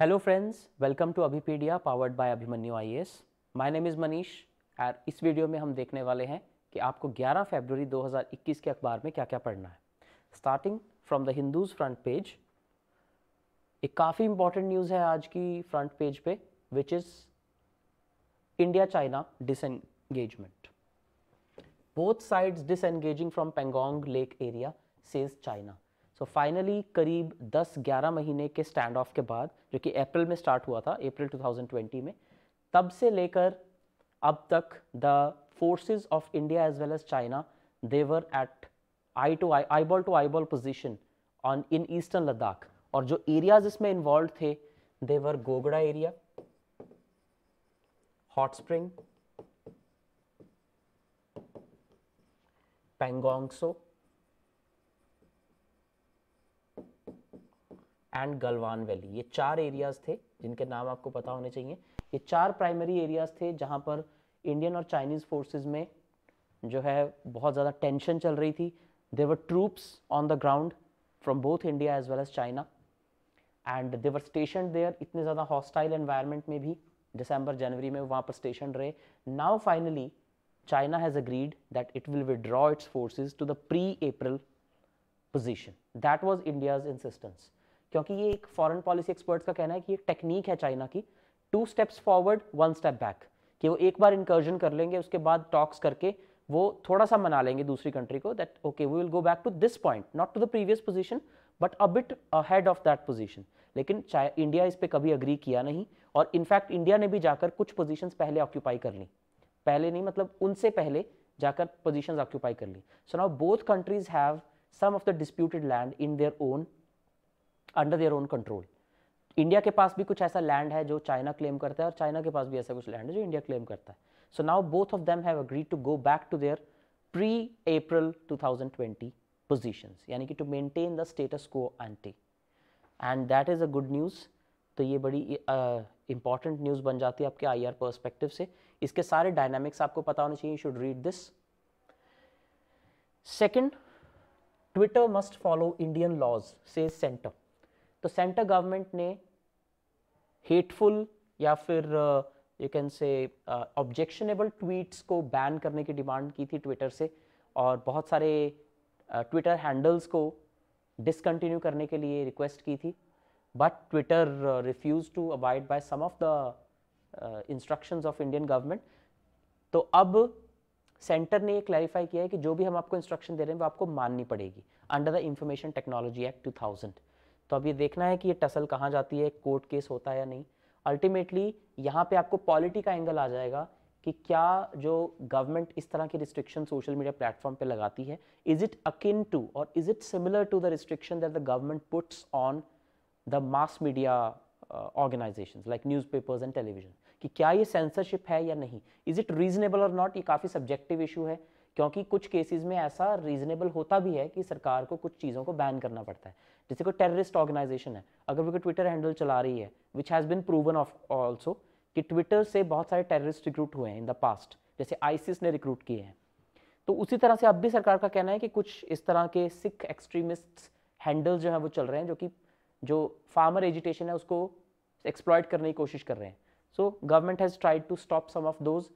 Hello friends welcome to to powered by Abhimanyu IAS my name is Manish और इस video में हम देखने वाले हैं कि आपको 11 फरवरी 2021 के अखबार में क्या क्या पढ़ना है starting from the Hindu's front page एक काफ़ी इंपॉर्टेंट न्यूज़ है आज की फ्रंट पेज पे which is India China disengagement both sides disengaging from Pangong lake area says China so finally करीब 10-11 महीने के स्टैंड ऑफ के बाद जो कि अप्रैल में स्टार्ट हुआ था अप्रैल 2020 में तब से लेकर अब तक the forces of India as well as China they were at eye to eye eyeball to eyeball position on in eastern Ladakh और जो एरियाज इसमें इन्वॉल्व थे they were Gogra area hot spring Pangong Tso and Galwan valley ये चार एरियाज थे जिनके नाम आपको पता होने चाहिए ये चार प्राइमरी एरियाज थे जहाँ पर इंडियन और चाइनीज़ फोर्सेज में जो है बहुत ज़्यादा टेंशन चल रही थी they were troops on the ground from both India as well as China and they were station there इतने ज़्यादा हॉस्टाइल एनवायरनमेंट में भी दिसंबर जनवरी में वहाँ पर स्टेशन रहे now finally China has agreed that it will withdraw its forces to the pre April position that was India's insistence क्योंकि ये एक फॉरेन पॉलिसी एक्सपर्ट्स का कहना है कि ये टेक्निक है चाइना की two steps forward one step back कि वो एक बार इंकर्जन कर लेंगे उसके बाद टॉक्स करके वो थोड़ा सा मना लेंगे दूसरी कंट्री को that okay we will go back to this point not to the previous position but a bit head of that position लेकिन इंडिया इस पर कभी अग्री किया नहीं और इनफैक्ट इंडिया ने भी जाकर कुछ पोजिशन पहले ऑक्यूपाई कर ली पहले नहीं मतलब उनसे पहले जाकर पोजिशन ऑक्यूपाई कर ली so now both countries have some of the disputed land in their own under their own control India के पास भी कुछ ऐसा लैंड है जो चाइना क्लेम करता है और चाइना के पास भी ऐसा कुछ लैंड है जो इंडिया क्लेम करता है so now both of them have agreed to go back to their pre April 2020 positions यानी कि to maintain the status quo ante and that is a good news तो ये बड़ी इंपॉर्टेंट uh, न्यूज़ बन जाती है आपके आई आर परस्पेक्टिव से इसके सारे डायनामिक्स आपको पता होने चाहिए you should read this second Twitter must follow Indian laws से सेंटर तो सेंटर गवर्नमेंट ने हेटफुल या फिर you can say objectionable tweets को बैन करने की डिमांड की थी ट्विटर से और बहुत सारे ट्विटर uh, हैंडल्स को डिसकंटिन्यू करने के लिए रिक्वेस्ट की थी but Twitter refuse to abide by some of the instructions of Indian government तो अब सेंटर ने ये क्लैरिफाई किया है कि जो भी हम आपको इंस्ट्रक्शन दे रहे हैं वो आपको माननी पड़ेगी under the information technology act thousand तो अब ये देखना है कि ये टसल कहाँ जाती है कोर्ट केस होता है या नहीं अल्टीमेटली यहाँ पे आपको पॉलिटी का एंगल आ जाएगा कि क्या जो गवर्नमेंट इस तरह की रिस्ट्रिक्शन सोशल मीडिया प्लेटफॉर्म पे लगाती है is it akin to or is it similar to the restriction that the government puts on the mass media organisation like newspapers and television कि क्या ये सेंसरशिप है या नहीं is it reasonable or not ये काफ़ी subjective issue है क्योंकि कुछ केसेस में ऐसा रीजनेबल होता भी है कि सरकार को कुछ चीज़ों को बैन करना पड़ता है जैसे कोई टेररिस्ट ऑर्गेनाइजेशन है अगर वो कोई ट्विटर हैंडल चला रही है which has been proven of also कि ट्विटर से बहुत सारे टेररिस्ट रिक्रूट हुए हैं इन द पास्ट जैसे आईसिस ने रिक्रूट किए हैं तो उसी तरह से अब भी सरकार का कहना है कि कुछ इस तरह के सिख एक्सट्रीमिस्ट हैंडल जो है वो चल रहे हैं जो कि जो फार्मर एजुटेशन है उसको एक्सप्लॉयट करने की कोशिश कर रहे हैं so government has tried to stop some of those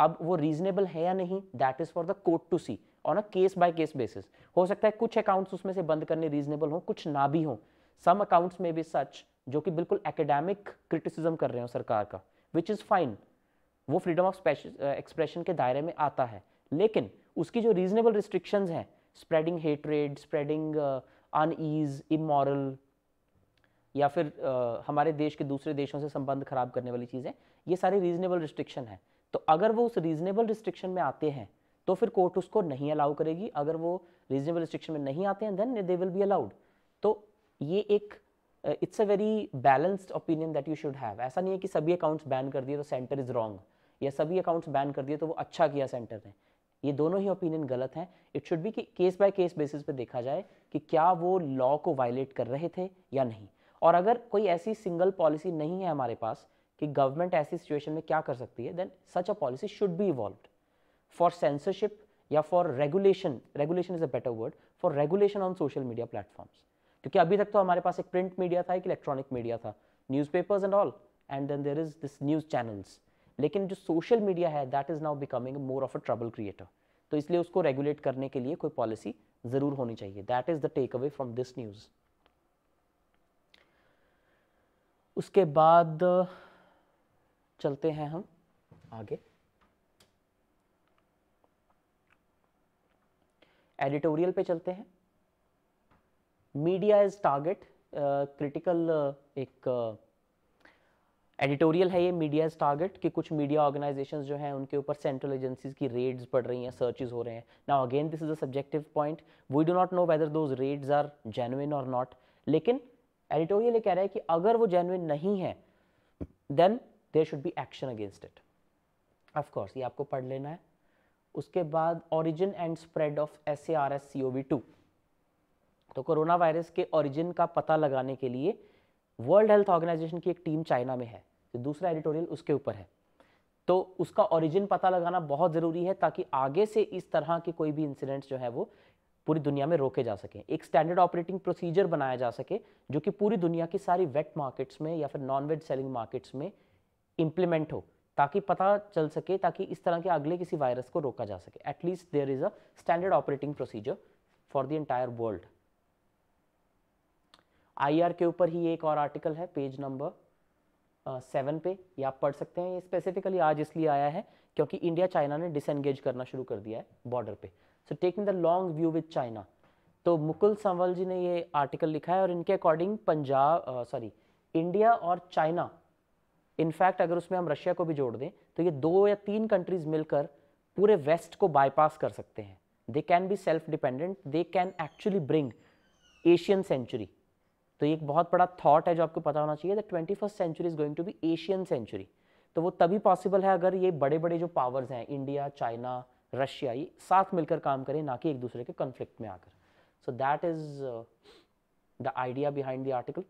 अब वो रीजनेबल है या नहीं that is for the court to see on a case by case basis हो सकता है कुछ अकाउंट्स उसमें से बंद करने रीजनेबल हो कुछ ना भी हो सम अकाउंट्स में भी सच जो कि बिल्कुल एकेडमिक क्रिटिसिज्म कर रहे हो सरकार का विच इज़ फाइन वो फ्रीडम ऑफ एक्सप्रेशन के दायरे में आता है लेकिन उसकी जो रीजनेबल रिस्ट्रिक्शंस हैं spreading hatred spreading unease immoral या फिर आ, हमारे देश के दूसरे देशों से संबंध खराब करने वाली चीज़ें ये सारी रीजनेबल रिस्ट्रिक्शन है तो अगर वो उस रीजनेबल रिस्ट्रिक्शन में आते हैं तो फिर कोर्ट उसको नहीं अलाउ करेगी अगर वो रीजनेबल रिस्ट्रिक्शन में नहीं आते हैं then they will be allowed तो ये एक it's a very balanced opinion that you should have ऐसा नहीं है कि सभी अकाउंट्स बैन कर दिए तो सेंटर इज़ रॉन्ग या सभी अकाउंट्स बैन कर दिए तो वो अच्छा किया सेंटर ने ये दोनों ही ओपिनियन गलत हैं इट शुड बी कि केस बाय केस बेसिस पे देखा जाए कि क्या वो लॉ को वायलेट कर रहे थे या नहीं और अगर कोई ऐसी सिंगल पॉलिसी नहीं है हमारे पास कि गवर्नमेंट ऐसी सिचुएशन में क्या कर सकती है then such a policy should be evolve for censorship या for regulation regulation is a better word for regulation on social media platforms क्योंकि अभी तक तो हमारे पास एक प्रिंट मीडिया था एक इलेक्ट्रॉनिक मीडिया था newspapers and all and then there is this news channels लेकिन जो सोशल मीडिया है that is now becoming more of a trouble creator तो इसलिए उसको रेगुलेट करने के लिए कोई पॉलिसी ज़रूर होनी चाहिए that is the take away from this news उसके बाद चलते हैं हम आगे एडिटोरियल पे चलते हैं मीडिया इज टारगेट क्रिटिकल एक एडिटोरियल uh, है ये मीडिया इज टारगेट कि कुछ मीडिया ऑर्गेनाइजेशंस जो हैं उनके ऊपर सेंट्रल एजेंसीज की रेड्स पड़ रही हैं सर्चेज हो रहे हैं now again this is a subjective point we do not know whether those raids are genuine और नॉट लेकिन एडिटोरियल ये कह रहा है कि अगर वो जेनुइन नहीं है then there should be action against it of course ये आपको पढ़ लेना है उसके बाद origin and spread of S A R S C O V two तो कोरोना वायरस के ओरिजिन का पता लगाने के लिए वर्ल्ड हेल्थ ऑर्गेनाइजेशन की एक टीम चाइना में है तो दूसरा एडिटोरियल उसके ऊपर है तो उसका ओरिजिन पता लगाना बहुत ज़रूरी है ताकि आगे से इस तरह के कोई भी इंसिडेंट्स जो है वो पूरी दुनिया में रोके जा सकें एक स्टैंडर्ड ऑपरेटिंग प्रोसीजर बनाया जा सके जो कि पूरी दुनिया की सारी वेट मार्केट्स में या फिर नॉन वेज सेलिंग मार्केट्स में इम्प्लीमेंट हो ताकि पता चल सके ताकि इस तरह के अगले किसी वायरस को रोका जा सके at least there is a standard operating procedure for the entire world IR के ऊपर ही एक और आर्टिकल है पेज नंबर सेवन पे ये आप पढ़ सकते हैं ये स्पेसिफिकली आज इसलिए आया है क्योंकि इंडिया चाइना ने डिसंगेज करना शुरू कर दिया है बॉर्डर पे so taking the long view with China तो मुकुल संवल जी ने ये आर्टिकल लिखा है और इनके अकॉर्डिंग पंजाब सॉरी इंडिया और चाइना इनफैक्ट अगर उसमें हम रशिया को भी जोड़ दें तो ये दो या तीन कंट्रीज मिलकर पूरे वेस्ट को बाईपास कर सकते हैं they can be self dependent they can actually bring Asian century तो ये एक बहुत बड़ा थॉट है जो आपको पता होना चाहिए the twenty first century is going to be Asian century तो वो तभी पॉसिबल है अगर ये बड़े बड़े जो पावर्स हैं इंडिया चाइना रशिया ये साथ मिलकर काम करें ना कि एक दूसरे के कन्फ्लिक्ट में आकर so that is the idea behind the article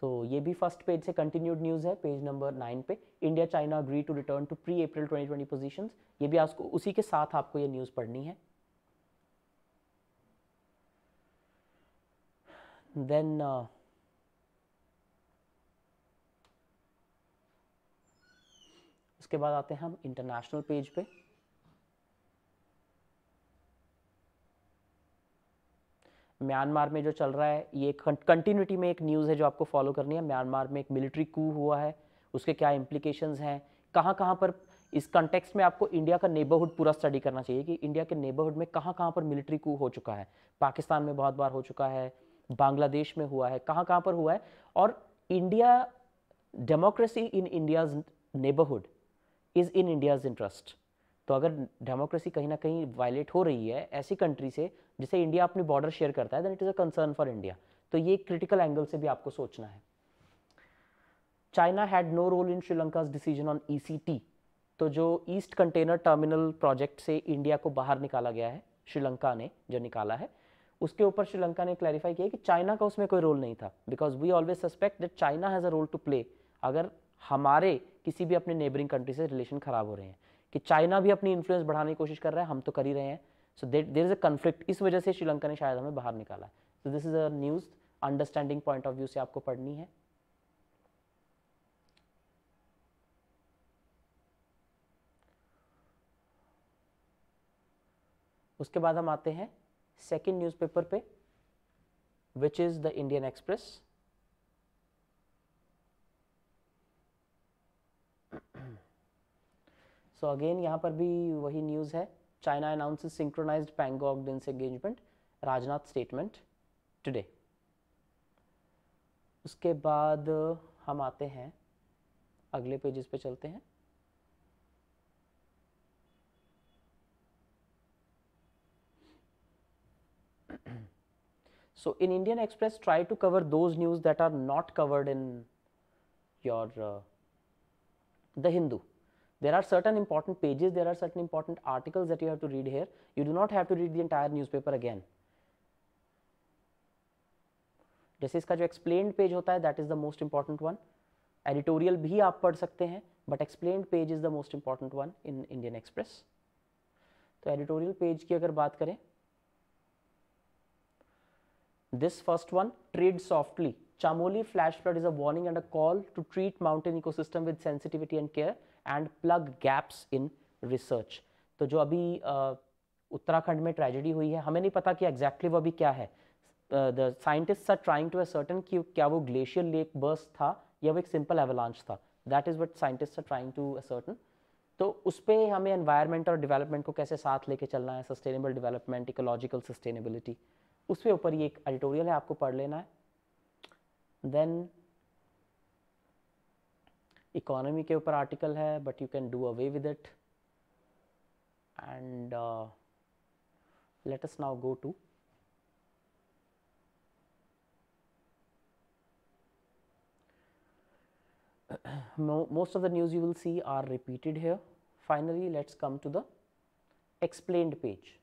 तो ये भी फर्स्ट पेज से कंटिन्यूड न्यूज़ है पेज नंबर नाइन पे India China agree to return to pre April 2020 positions ये भी आपको उसी के साथ आपको ये न्यूज़ पढ़नी है देन uh, उसके बाद आते हैं हम इंटरनेशनल पेज पे म्यांमार में जो चल रहा है ये कंटिन्यूटी में एक न्यूज़ है जो आपको फॉलो करनी है म्यांमार में एक मिलिट्री कू हुआ है उसके क्या इम्प्लीकेशन हैं कहाँ कहाँ पर इस कंटेक्स्ट में आपको इंडिया का नेबरहुड पूरा स्टडी करना चाहिए कि इंडिया के नेबरहुड में कहाँ कहाँ पर मिलिट्री कू हो चुका है पाकिस्तान में बहुत बार हो चुका है बांग्लादेश में हुआ है कहाँ कहाँ पर हुआ है और India democracy in India's neighbourhood is in India's interest तो अगर डेमोक्रेसी कहीं ना कहीं वायलेट हो रही है ऐसी कंट्री से जिसे इंडिया अपने बॉर्डर शेयर करता है then it is a concern for India तो ये क्रिटिकल एंगल से भी आपको सोचना है China had no role in Sri Lanka decision on ई तो जो ईस्ट कंटेनर टर्मिनल प्रोजेक्ट से इंडिया को बाहर निकाला गया है श्रीलंका ने जो निकाला है उसके ऊपर श्रीलंका ने क्लैरिफाई किया कि चाइना का उसमें कोई रोल नहीं था because we always suspect that China has a role to play अगर हमारे किसी भी अपने नेबरिंग कंट्री से रिलेशन खराब हो रहे हैं कि चाइना भी अपनी इन्फ्लुएंस बढ़ाने की कोशिश कर रहा है हम तो कर ही रहे हैं सो देर इज अ कन्फ्लिक्ट इस वजह से श्रीलंका ने शायद हमें बाहर निकाला so this is a news understanding point of view से आपको पढ़नी है उसके बाद हम आते हैं सेकेंड न्यूज़पेपर पे which is the Indian Express so again यहाँ पर भी वही न्यूज़ है China announce synchronize Pangong disengagement Rajnath statement today उसके बाद हम आते हैं अगले पेजेस पे चलते हैं so in Indian Express try to cover those news that are not covered in your the Hindu There are certain important pages, there are certain important articles that you have to read here. You do not have to read the entire newspaper again. जैसे इसका जो explained page होता है that is the most important one. Editorial भी आप पढ़ सकते हैं but explained page is the most important one in Indian Express. तो editorial page की अगर बात करें this first one trade softly chamoli flash flood is a warning and a call to treat mountain ecosystem with sensitivity and care and plug gaps in research तो जो अभी उत्तराखंड में tragedy हुई है हमें नहीं पता कि एग्जैक्टली वो अभी क्या है the scientist are trying to ascertain कि क्या वो ग्लेशियर लेक बर्स था या वो एक सिंपल एवलांच था that is what scientist are trying to ascertain तो उस पर हमें एनवायरमेंट और डेवलपमेंट को कैसे साथ लेके चलना है सस्टेनेबल डेवलपमेंट इकोलॉजिकल सस्टेनेबिलिटी उसके ऊपर ये एक एडिटोरियल है आपको पढ़ लेना है देन इकोनॉमी के ऊपर आर्टिकल है but you can do away with it and let us now go to most of the news you will see are repeated here finally let's come to the explained page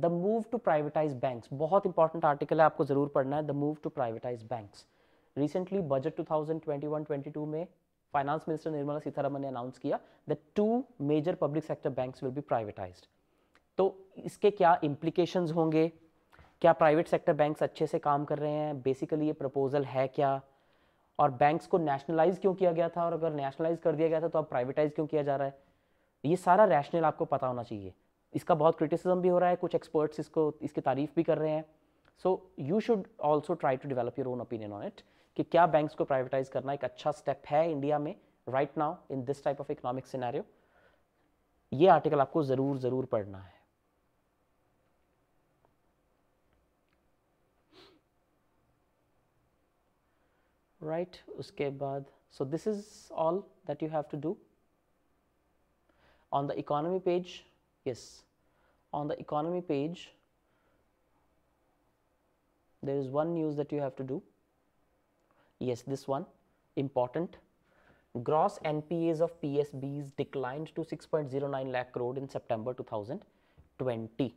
the move to privatize banks बहुत important article है आपको जरूर पढ़ना है the move to privatize banks recently budget two thousand twenty two में finance minister Nirmala Sitharaman ने announce किया that two major public sector banks will be privatized तो इसके क्या इम्प्लीकेशन होंगे क्या प्राइवेट सेक्टर बैंक्स अच्छे से काम कर रहे हैं बेसिकली ये प्रपोजल है क्या और बैंक्स को नेशनलाइज क्यों किया गया था और अगर नेशनलाइज कर दिया गया था तो अब प्राइवेटाइज क्यों किया जा रहा है ये सारा रैशनल आपको पता होना चाहिए इसका बहुत क्रिटिसिज्म भी हो रहा है कुछ एक्सपर्ट्स इसको इसकी तारीफ भी कर रहे हैं so you should also try to develop your own opinion on it कि क्या बैंक्स को प्राइवेटाइज करना एक अच्छा स्टेप है इंडिया में right now in this type of economic scenario ये आर्टिकल आपको जरूर जरूर पढ़ना है राइट right, उसके बाद so this is all that you have to do on the economy page yes on the economy page there is one news that you have to do Yes, this one important. Gross NPAs of PSBs declined to 6.09 lakh crore in September 2020.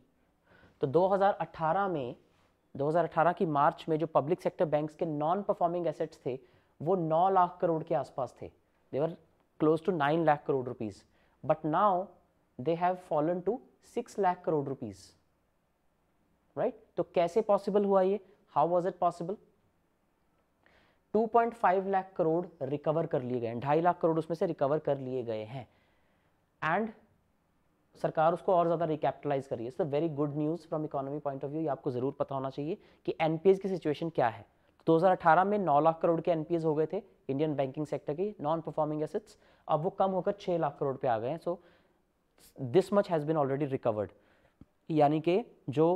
तो 2018 में 2018 की मार्च में जो public sector banks के non performing assets थे वो 9 लाख करोड़ के आसपास थे they were close to 9 lakh crore rupees but now they have fallen to 6 lakh crore rupees right right? तो कैसे पॉसिबल हुआ ये how was it possible 2.5 lakh crore recover कर लिए गए हैं ढाई लाख करोड़ उसमें से रिकवर कर लिए गए हैं एंड सरकार उसको और ज़्यादा रिकैपिटलाइज करिए है so very good news from economy point of view ये आपको ज़रूर पता होना चाहिए कि एनपीएस की सिचुएशन क्या है 2018 तो में 9 लाख करोड़ के एन हो गए थे इंडियन बैंकिंग सेक्टर के नॉन परफॉर्मिंग एसेट्स अब वो कम होकर 6 लाख करोड़ पे आ गए हैं so this much has been already recovered यानी कि जो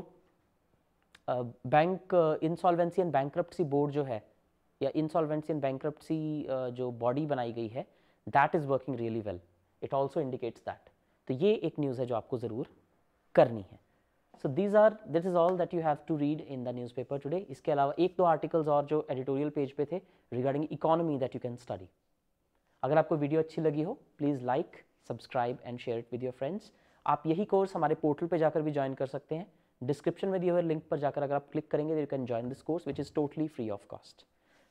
bank insolvency and bankruptcy board जो है या इंसॉल्वेंसी एंड बैंक्रप्सी जो बॉडी बनाई गई है that is working really well it also indicates that तो ये एक न्यूज़ है जो आपको ज़रूर करनी है so these are this is all that you have to read in the news paper today इसके अलावा एक दो आर्टिकल्स और जो एडिटोरियल पेज पे थे regarding economy that you can study अगर आपको वीडियो अच्छी लगी हो please like subscribe and share it with your friends आप यही कोर्स हमारे पोर्टल पे जाकर भी ज्वाइन कर सकते हैं डिस्क्रिप्शन में दिए हुए लिंक पर जाकर अगर आप क्लिक करेंगे तो you can join this course which is totally free of cost